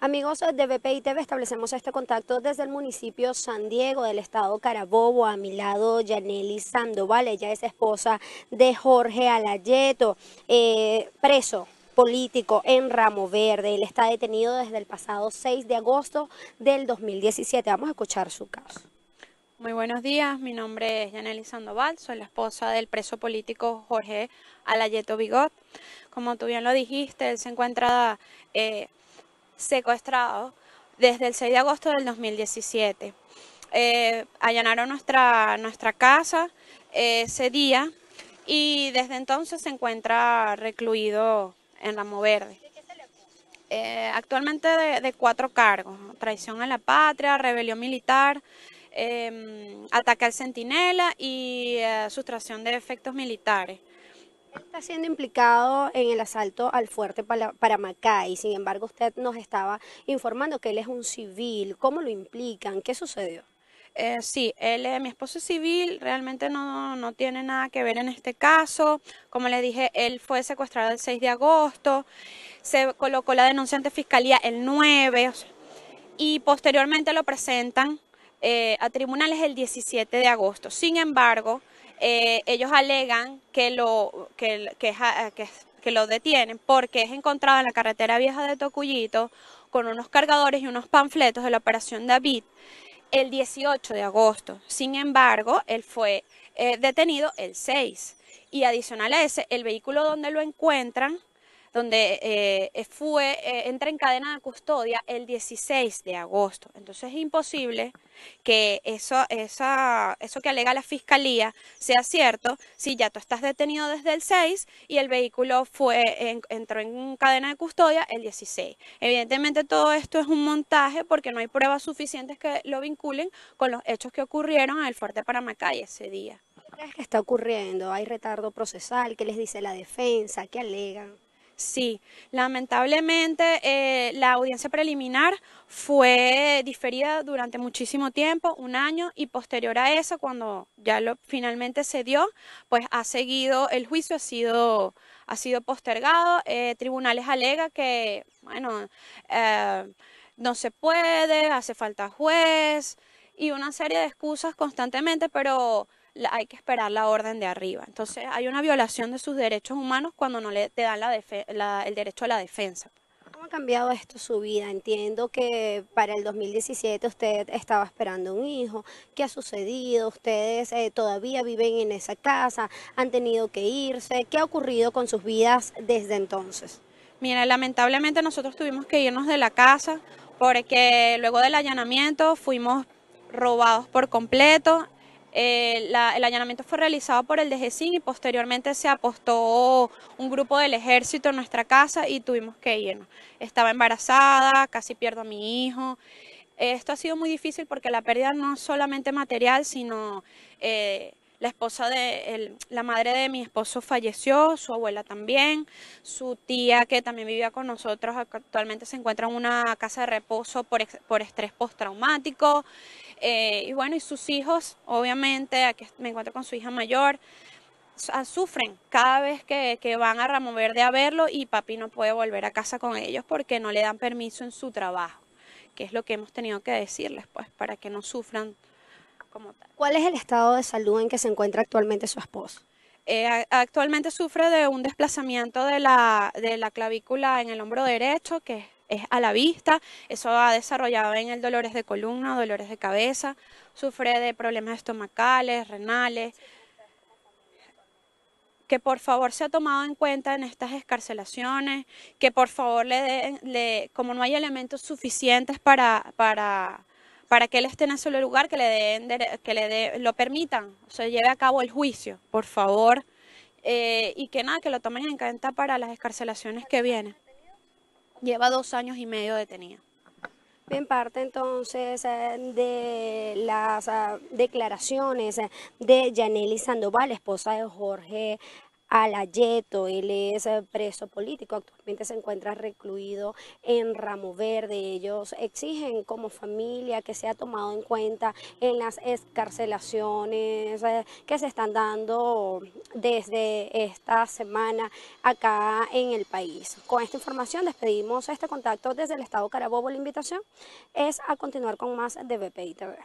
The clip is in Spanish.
Amigos de BPI TV, establecemos este contacto desde el municipio San Diego del estado Carabobo. A mi lado, Yaneli Sandoval, ella es esposa de Jorge Alayeto, eh, preso político en Ramo Verde. Él está detenido desde el pasado 6 de agosto del 2017. Vamos a escuchar su caso. Muy buenos días, mi nombre es Yanely Sandoval, soy la esposa del preso político Jorge Alayeto Bigot. Como tú bien lo dijiste, él se encuentra... Eh, secuestrado desde el 6 de agosto del 2017. Eh, allanaron nuestra, nuestra casa eh, ese día y desde entonces se encuentra recluido en Ramo Verde. Eh, actualmente de, de, cuatro cargos, traición a la patria, rebelión militar, em, ataque al centinela y sustracción de efectos militares. Está siendo implicado en el asalto al fuerte para Macay, sin embargo usted nos estaba informando que él es un civil, ¿cómo lo implican? ¿Qué sucedió? Eh, sí, él, eh, mi esposo es civil, realmente no, tiene nada que ver en este caso. Como le dije, él fue secuestrado el 6 de agosto, se colocó la denuncia ante fiscalía el 9 y posteriormente lo presentan eh, a tribunales el 17 de agosto. Sin embargo, eh, ellos alegan que lo, eh, que, lo detienen porque es encontrado en la carretera vieja de Tocuyito con unos cargadores y unos panfletos de la operación David el 18 de agosto. Sin embargo, él fue eh, detenido el 6. Y adicional a ese, el vehículo donde lo encuentran donde eh, FUE eh, entra en cadena de custodia el 16 de agosto. Entonces es imposible que eso, esa, eso que alega la fiscalía sea cierto si ya tú estás detenido desde el 6 y el vehículo fue, entró en cadena de custodia el 16. Evidentemente todo esto es un montaje porque no hay pruebas suficientes que lo vinculen con los hechos que ocurrieron en el Fuerte Paramacay ese día. ¿Qué que está ocurriendo? ¿Hay retardo procesal? ¿Qué les dice la defensa? ¿Qué alegan? Sí, lamentablemente eh, la audiencia preliminar fue diferida durante muchísimo tiempo, un año, y posterior a eso, cuando ya lo, finalmente se dio, pues ha seguido, el juicio ha sido, ha sido postergado. Eh, tribunales alega que, bueno, eh, no se puede, hace falta juez y una serie de excusas constantemente, pero hay que esperar la orden de arriba. Entonces hay una violación de sus derechos humanos cuando no le te dan el derecho a la defensa. ¿Cómo ha cambiado esto su vida? Entiendo que para el 2017 usted estaba esperando un hijo. ¿Qué ha sucedido? ¿Ustedes eh, todavía viven en esa casa? ¿Han tenido que irse? ¿Qué ha ocurrido con sus vidas desde entonces? Mira, lamentablemente nosotros tuvimos que irnos de la casa porque luego del allanamiento fuimos robados por completo eh, el allanamiento fue realizado por el DGCIN y posteriormente se apostó un grupo del ejército en nuestra casa y tuvimos que irnos. Estaba embarazada, casi pierdo a mi hijo. Esto ha sido muy difícil porque la pérdida no es solamente material, sino... Eh, la esposa de la madre de mi esposo falleció, su abuela también, su tía que también vivía con nosotros actualmente se encuentra en una casa de reposo por, por estrés postraumático eh, y bueno y sus hijos obviamente aquí me encuentro con su hija mayor ah, sufren cada vez que, van a remover de a verlo y papi no puede volver a casa con ellos porque no le dan permiso en su trabajo, que es lo que hemos tenido que decirles, pues, para que no sufran ¿Cuál es el estado de salud en que se encuentra actualmente su esposo? Eh, actualmente sufre de un desplazamiento de la, clavícula en el hombro derecho, que es a la vista. Eso ha desarrollado en el dolores de columna, dolores de cabeza. Sufre de problemas estomacales, renales. Que por favor se ha tomado en cuenta en estas escarcelaciones, que por favor le, le como no hay elementos suficientes para, para para que él esté en ese lugar, que le, den, que le lo permitan, se lleve a cabo el juicio, por favor, eh, y que nada, que lo tomen en cuenta para las escarcelaciones que vienen. Lleva dos años y medio detenida. En parte entonces eh, de las ah, declaraciones eh, de Yaneli Sandoval, esposa de Jorge Alayeto, él es eh, preso político, actualmente se encuentra recluido en Ramo Verde. Ellos exigen como familia que sea tomado en cuenta en las escarcelaciones eh, que se están dando desde esta semana acá en el país. Con esta información despedimos este contacto desde el Estado Carabobo. La invitación es a continuar con más de BPI TV.